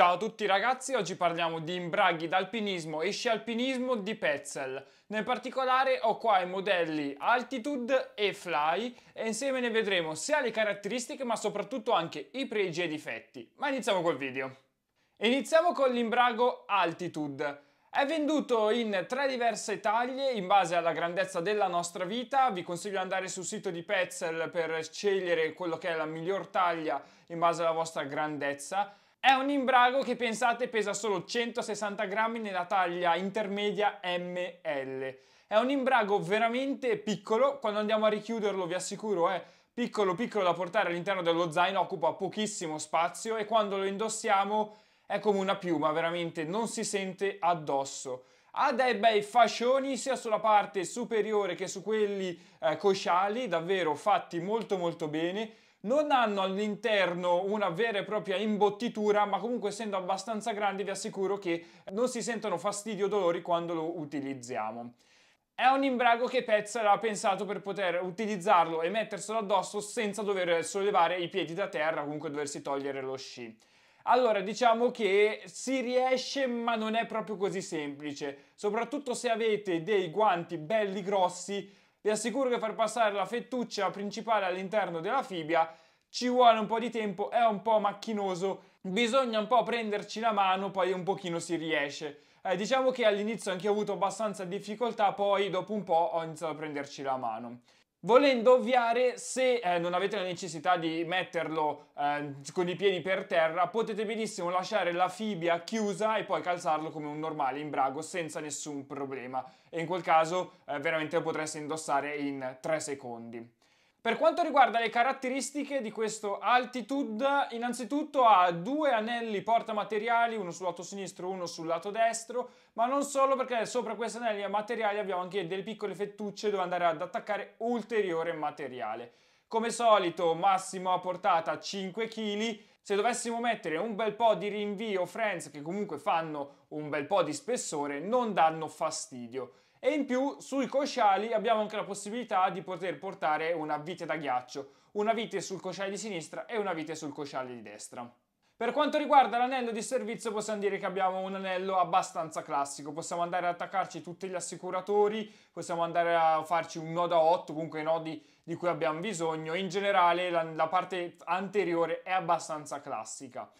Ciao a tutti ragazzi, oggi parliamo di imbraghi d'alpinismo e sci alpinismo di Petzl. Nel particolare ho qua i modelli Altitude e Fly e insieme ne vedremo sia le caratteristiche ma soprattutto anche i pregi e i difetti. Ma iniziamo col video. Iniziamo con l'imbrago Altitude. È venduto in tre diverse taglie in base alla grandezza della nostra vita, vi consiglio di andare sul sito di Petzl per scegliere quello che è la miglior taglia in base alla vostra grandezza è un imbrago che pensate pesa solo 160 grammi nella taglia intermedia ML. È un imbrago veramente piccolo, quando andiamo a richiuderlo vi assicuro è piccolo piccolo da portare all'interno dello zaino, occupa pochissimo spazio e quando lo indossiamo è come una piuma, veramente non si sente addosso ha dei bei fascioni sia sulla parte superiore che su quelli eh, cosciali, davvero fatti molto molto bene non hanno all'interno una vera e propria imbottitura, ma comunque essendo abbastanza grandi vi assicuro che non si sentono fastidio o dolori quando lo utilizziamo. È un imbrago che Pez aveva pensato per poter utilizzarlo e metterselo addosso senza dover sollevare i piedi da terra, comunque doversi togliere lo sci. Allora, diciamo che si riesce, ma non è proprio così semplice, soprattutto se avete dei guanti belli grossi vi assicuro che per passare la fettuccia principale all'interno della fibbia ci vuole un po' di tempo, è un po' macchinoso, bisogna un po' prenderci la mano, poi un pochino si riesce. Eh, diciamo che all'inizio anche ho avuto abbastanza difficoltà, poi dopo un po' ho iniziato a prenderci la mano. Volendo ovviare, se eh, non avete la necessità di metterlo eh, con i piedi per terra, potete benissimo lasciare la fibbia chiusa e poi calzarlo come un normale imbrago senza nessun problema. E in quel caso eh, veramente lo potreste indossare in 3 secondi. Per quanto riguarda le caratteristiche di questo Altitude, innanzitutto ha due anelli portamateriali, uno sul lato sinistro e uno sul lato destro, ma non solo perché sopra questi anelli materiali abbiamo anche delle piccole fettucce dove andare ad attaccare ulteriore materiale. Come solito massimo a portata 5 kg, se dovessimo mettere un bel po' di rinvio friends che comunque fanno un bel po' di spessore non danno fastidio. E in più sui cosciali abbiamo anche la possibilità di poter portare una vite da ghiaccio, una vite sul cosciale di sinistra e una vite sul cosciale di destra. Per quanto riguarda l'anello di servizio possiamo dire che abbiamo un anello abbastanza classico, possiamo andare ad attaccarci tutti gli assicuratori, possiamo andare a farci un nodo a 8, comunque i nodi di cui abbiamo bisogno, in generale la, la parte anteriore è abbastanza classica.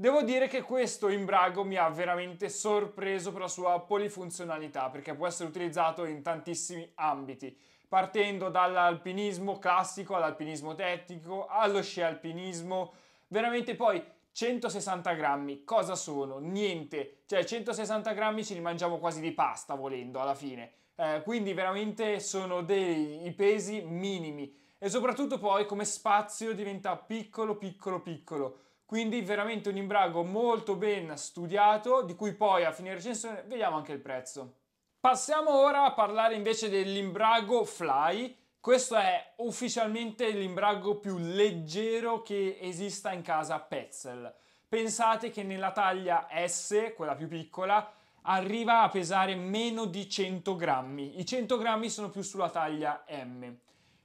Devo dire che questo imbrago mi ha veramente sorpreso per la sua polifunzionalità, perché può essere utilizzato in tantissimi ambiti, partendo dall'alpinismo classico all'alpinismo tecnico, allo sci alpinismo, veramente poi 160 grammi, cosa sono? Niente, cioè 160 grammi ce li mangiamo quasi di pasta volendo alla fine, eh, quindi veramente sono dei pesi minimi e soprattutto poi come spazio diventa piccolo piccolo piccolo quindi veramente un imbrago molto ben studiato, di cui poi a fine recensione vediamo anche il prezzo. Passiamo ora a parlare invece dell'imbrago Fly. Questo è ufficialmente l'imbrago più leggero che esista in casa Petzl. Pensate che nella taglia S, quella più piccola, arriva a pesare meno di 100 grammi. I 100 grammi sono più sulla taglia M.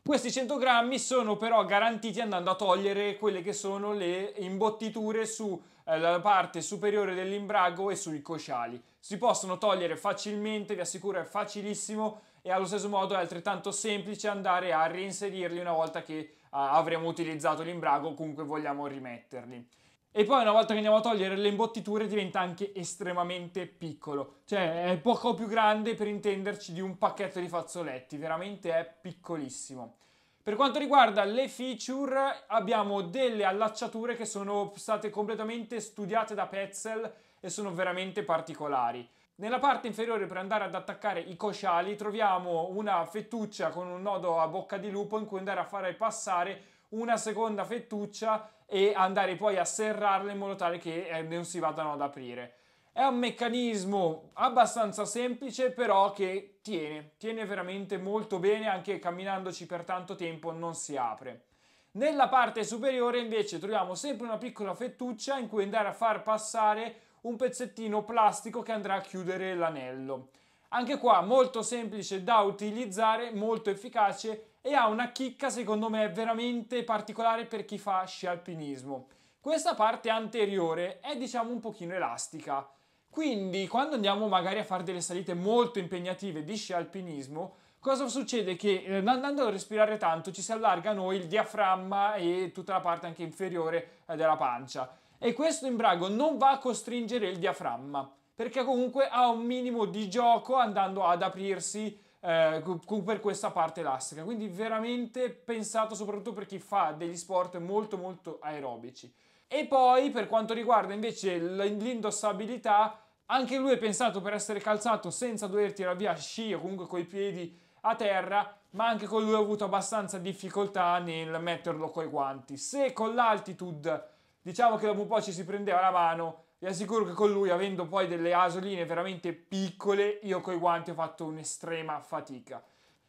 Questi 100 grammi sono però garantiti andando a togliere quelle che sono le imbottiture sulla eh, parte superiore dell'imbrago e sui cosciali. Si possono togliere facilmente, vi assicuro è facilissimo e allo stesso modo è altrettanto semplice andare a reinserirli una volta che eh, avremo utilizzato l'imbrago o comunque vogliamo rimetterli. E poi una volta che andiamo a togliere le imbottiture diventa anche estremamente piccolo, cioè è poco più grande per intenderci di un pacchetto di fazzoletti, veramente è piccolissimo. Per quanto riguarda le feature abbiamo delle allacciature che sono state completamente studiate da Petzl e sono veramente particolari. Nella parte inferiore per andare ad attaccare i cosciali troviamo una fettuccia con un nodo a bocca di lupo in cui andare a fare passare una seconda fettuccia e andare poi a serrarle in modo tale che eh, non si vadano ad aprire. È un meccanismo abbastanza semplice, però che tiene, tiene veramente molto bene, anche camminandoci per tanto tempo non si apre. Nella parte superiore invece troviamo sempre una piccola fettuccia in cui andare a far passare un pezzettino plastico che andrà a chiudere l'anello. Anche qua molto semplice da utilizzare, molto efficace e ha una chicca secondo me veramente particolare per chi fa sci alpinismo. Questa parte anteriore è diciamo un pochino elastica, quindi quando andiamo magari a fare delle salite molto impegnative di sci alpinismo, cosa succede? Che eh, andando a respirare tanto ci si allarga a noi il diaframma e tutta la parte anche inferiore eh, della pancia e questo imbrago non va a costringere il diaframma perché comunque ha un minimo di gioco andando ad aprirsi eh, per questa parte elastica. Quindi veramente pensato soprattutto per chi fa degli sport molto molto aerobici. E poi per quanto riguarda invece l'indossabilità, anche lui è pensato per essere calzato senza dover tirare via sci o comunque coi piedi a terra, ma anche con lui ho avuto abbastanza difficoltà nel metterlo coi guanti. Se con l'altitude diciamo che dopo un po' ci si prendeva la mano, vi assicuro che con lui, avendo poi delle asoline veramente piccole, io coi guanti ho fatto un'estrema fatica.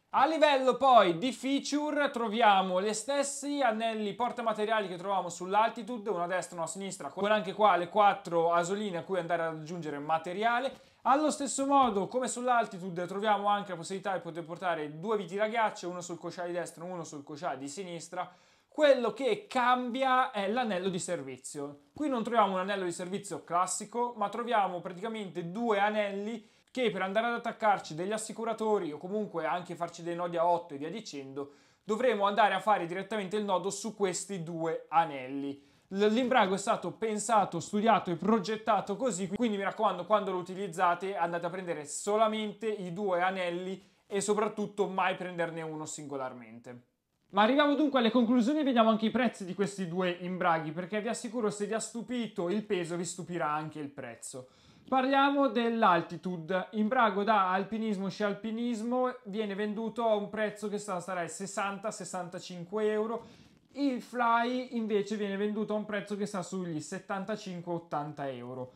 A livello poi di feature troviamo gli stessi anelli portamateriali che troviamo sull'altitude, una a destra e uno a sinistra, con anche qua le quattro asoline a cui andare ad aggiungere materiale. Allo stesso modo, come sull'altitude, troviamo anche la possibilità di poter portare due viti da ghiaccio, uno sul cosciale di destra e uno sul cosciale di sinistra, quello che cambia è l'anello di servizio. Qui non troviamo un anello di servizio classico, ma troviamo praticamente due anelli che per andare ad attaccarci degli assicuratori o comunque anche farci dei nodi a 8 e via dicendo, dovremo andare a fare direttamente il nodo su questi due anelli. L'imbrago è stato pensato, studiato e progettato così, quindi mi raccomando quando lo utilizzate andate a prendere solamente i due anelli e soprattutto mai prenderne uno singolarmente. Ma arriviamo dunque alle conclusioni e vediamo anche i prezzi di questi due imbraghi, perché vi assicuro se vi ha stupito il peso vi stupirà anche il prezzo. Parliamo dell'Altitude, imbrago da alpinismo sci alpinismo, viene venduto a un prezzo che sarà 60-65 euro, il Fly invece viene venduto a un prezzo che sta sugli 75-80 euro.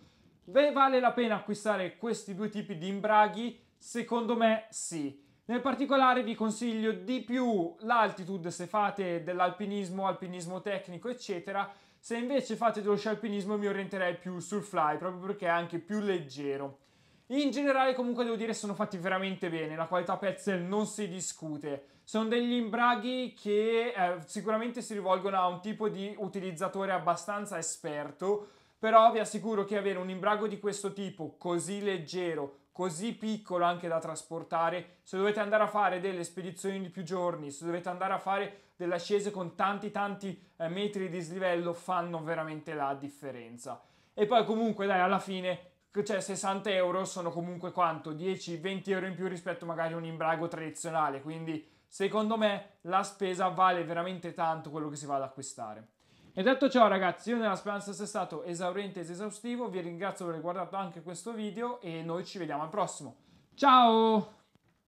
Ve vale la pena acquistare questi due tipi di imbraghi? Secondo me sì nel particolare vi consiglio di più l'altitude se fate dell'alpinismo, alpinismo tecnico, eccetera. Se invece fate dello sci alpinismo mi orienterei più sul fly, proprio perché è anche più leggero. In generale comunque devo dire sono fatti veramente bene, la qualità Petzl non si discute. Sono degli imbraghi che eh, sicuramente si rivolgono a un tipo di utilizzatore abbastanza esperto, però vi assicuro che avere un imbrago di questo tipo, così leggero, così piccolo anche da trasportare, se dovete andare a fare delle spedizioni di più giorni, se dovete andare a fare delle ascese con tanti tanti eh, metri di dislivello, fanno veramente la differenza. E poi comunque dai, alla fine cioè 60 euro sono comunque quanto? 10-20 euro in più rispetto magari a un imbrago tradizionale, quindi secondo me la spesa vale veramente tanto quello che si va ad acquistare. E detto ciò ragazzi, io nella speranza sia stato esauriente ed esaustivo, vi ringrazio per aver guardato anche questo video e noi ci vediamo al prossimo. Ciao!